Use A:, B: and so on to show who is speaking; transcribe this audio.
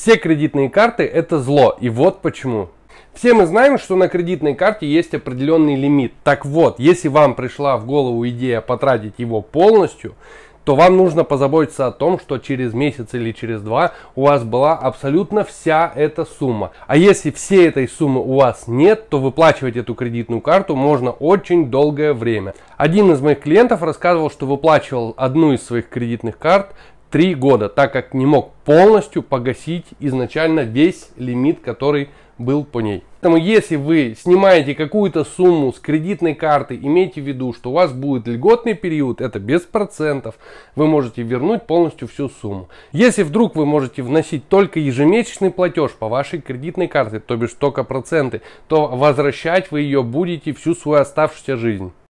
A: Все кредитные карты это зло, и вот почему. Все мы знаем, что на кредитной карте есть определенный лимит. Так вот, если вам пришла в голову идея потратить его полностью, то вам нужно позаботиться о том, что через месяц или через два у вас была абсолютно вся эта сумма. А если всей этой суммы у вас нет, то выплачивать эту кредитную карту можно очень долгое время. Один из моих клиентов рассказывал, что выплачивал одну из своих кредитных карт три года, так как не мог полностью погасить изначально весь лимит, который был по ней. Поэтому если вы снимаете какую-то сумму с кредитной карты, имейте в виду, что у вас будет льготный период, это без процентов, вы можете вернуть полностью всю сумму. Если вдруг вы можете вносить только ежемесячный платеж по вашей кредитной карте, то бишь только проценты, то возвращать вы ее будете всю свою оставшуюся жизнь.